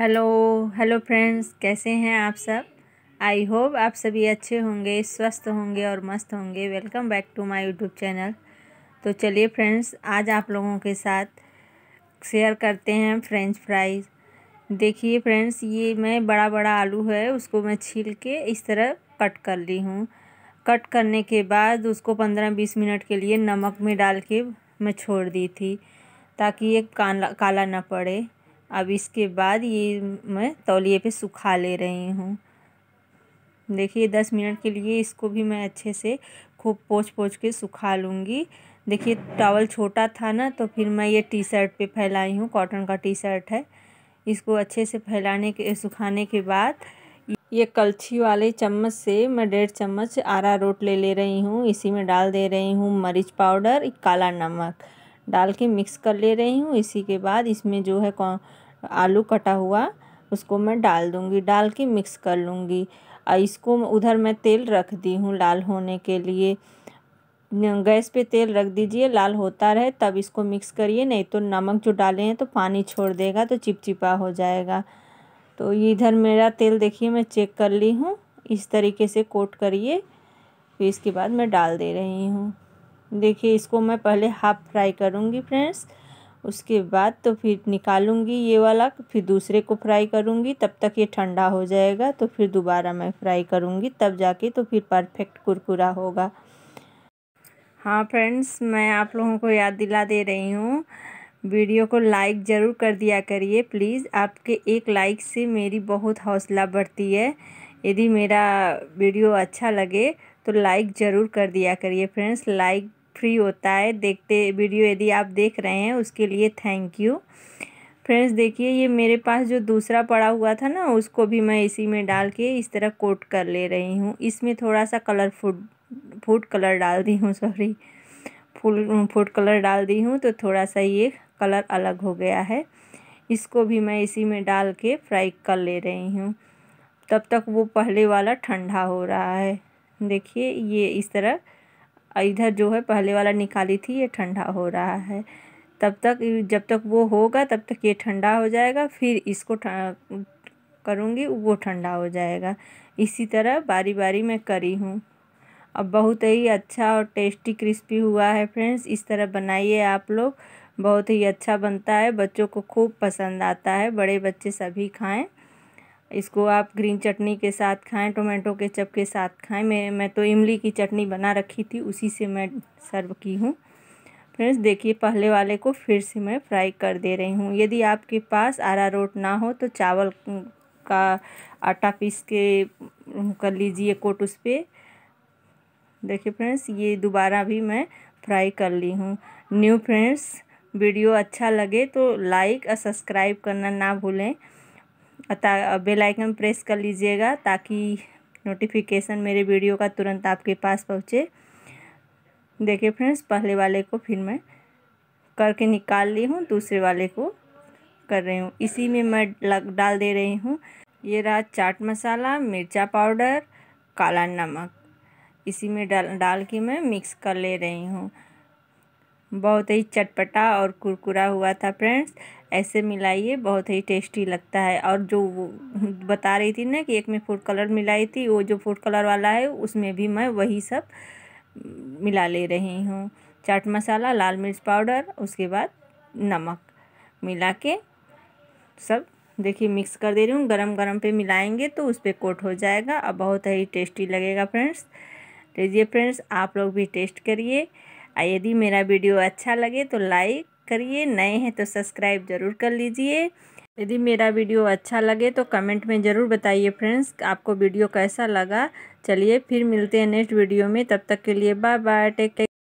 hello hello friends कैसे हैं आप सब आई होप आप सभी अच्छे होंगे स्वस्थ होंगे और मस्त होंगे welcome back to my YouTube channel तो चलिए फ्रेंड्स आज आप लोगों के साथ शेयर करते हैं फ्रेंच फ्राइज़ देखिए फ्रेंड्स ये मैं बड़ा बड़ा आलू है उसको मैं छील के इस तरह कट कर ली हूँ कट करने के बाद उसको पंद्रह बीस मिनट के लिए नमक में डाल के मैं छोड़ दी थी ताकि ये काला काला ना पड़े अब इसके बाद ये मैं तौलिए पे सुखा ले रही हूँ देखिए दस मिनट के लिए इसको भी मैं अच्छे से खूब पोछ पोछ के सुखा लूँगी देखिए टॉवल छोटा था ना तो फिर मैं ये टी शर्ट पे फैलाई हूँ कॉटन का टी शर्ट है इसको अच्छे से फैलाने के सुखाने के बाद ये कलछी वाले चम्मच से मैं डेढ़ चम्मच आरा रोट ले ले रही हूँ इसी में डाल दे रही हूँ मरीच पाउडर काला नमक डाल के मिक्स कर ले रही हूँ इसी के बाद इसमें जो है कौन आलू कटा हुआ उसको मैं डाल दूँगी डाल के मिक्स कर लूँगी और इसको उधर मैं तेल रख दी हूँ लाल होने के लिए गैस पे तेल रख दीजिए लाल होता रहे तब इसको मिक्स करिए नहीं तो नमक जो डाले हैं तो पानी छोड़ देगा तो चिपचिपा हो जाएगा तो इधर मेरा तेल देखिए मैं चेक कर ली हूँ इस तरीके से कोट करिए फिर इसके बाद मैं डाल दे रही हूँ देखिए इसको मैं पहले हाफ़ फ्राई करूँगी फ्रेंड्स उसके बाद तो फिर निकालूंगी ये वाला फिर दूसरे को फ्राई करूँगी तब तक ये ठंडा हो जाएगा तो फिर दोबारा मैं फ्राई करूँगी तब जाके तो फिर परफेक्ट कुरकुरा होगा हाँ फ्रेंड्स मैं आप लोगों को याद दिला दे रही हूँ वीडियो को लाइक ज़रूर कर दिया करिए प्लीज़ आपके एक लाइक से मेरी बहुत हौसला बढ़ती है यदि मेरा वीडियो अच्छा लगे तो लाइक ज़रूर कर दिया करिए फ्रेंड्स लाइक फ्री होता है देखते वीडियो यदि आप देख रहे हैं उसके लिए थैंक यू फ्रेंड्स देखिए ये मेरे पास जो दूसरा पड़ा हुआ था ना उसको भी मैं इसी में डाल के इस तरह कोट कर ले रही हूँ इसमें थोड़ा सा कलर फूड फूड कलर डाल दी हूँ सॉरी फूल फूड कलर डाल दी हूँ तो थोड़ा सा ये कलर अलग हो गया है इसको भी मैं इसी में डाल के फ्राई कर ले रही हूँ तब तक वो पहले वाला ठंडा हो रहा है देखिए ये इस तरह इधर जो है पहले वाला निकाली थी ये ठंडा हो रहा है तब तक जब तक वो होगा तब तक ये ठंडा हो जाएगा फिर इसको करूँगी वो ठंडा हो जाएगा इसी तरह बारी बारी मैं करी हूँ अब बहुत ही अच्छा और टेस्टी क्रिस्पी हुआ है फ्रेंड्स इस तरह बनाइए आप लोग बहुत ही अच्छा बनता है बच्चों को खूब पसंद आता है बड़े बच्चे सभी खाएं इसको आप ग्रीन चटनी के साथ खाएं टोमेटो केचप के साथ खाएं मैं मैं तो इमली की चटनी बना रखी थी उसी से मैं सर्व की हूँ फ्रेंड्स देखिए पहले वाले को फिर से मैं फ्राई कर दे रही हूँ यदि आपके पास आरा रोट ना हो तो चावल का आटा पीस के कर लीजिए कोट उस पर देखिए फ्रेंड्स ये दोबारा भी मैं फ्राई कर ली हूँ न्यू फ्रेंड्स वीडियो अच्छा लगे तो लाइक और सब्सक्राइब करना ना भूलें और बेल आइकन प्रेस कर लीजिएगा ताकि नोटिफिकेशन मेरे वीडियो का तुरंत आपके पास पहुँचे देखिए फ्रेंड्स पहले वाले को फिर मैं करके निकाल ली हूँ दूसरे वाले को कर रही हूँ इसी में मैं लग डाल दे रही हूँ ये रहा चाट मसाला मिर्चा पाउडर काला नमक इसी में डाल डाल के मैं मिक्स कर ले रही हूँ बहुत ही चटपटा और कुरकुरा हुआ था फ्रेंड्स ऐसे मिलाइए बहुत ही टेस्टी लगता है और जो बता रही थी ना कि एक में फूड कलर मिलाई थी वो जो फूड कलर वाला है उसमें भी मैं वही सब मिला ले रही हूँ चाट मसाला लाल मिर्च पाउडर उसके बाद नमक मिला के सब देखिए मिक्स कर दे रही हूँ गरम गरम पे मिलाएंगे तो उस पर कोट हो जाएगा और बहुत ही टेस्टी लगेगा फ्रेंड्स लीजिए फ्रेंड्स आप लोग भी टेस्ट करिए और यदि मेरा वीडियो अच्छा लगे तो लाइक करिए नए हैं तो सब्सक्राइब ज़रूर कर लीजिए यदि मेरा वीडियो अच्छा लगे तो कमेंट में ज़रूर बताइए फ्रेंड्स आपको वीडियो कैसा लगा चलिए फिर मिलते हैं नेक्स्ट वीडियो में तब तक के लिए बाय बाय टेक टेक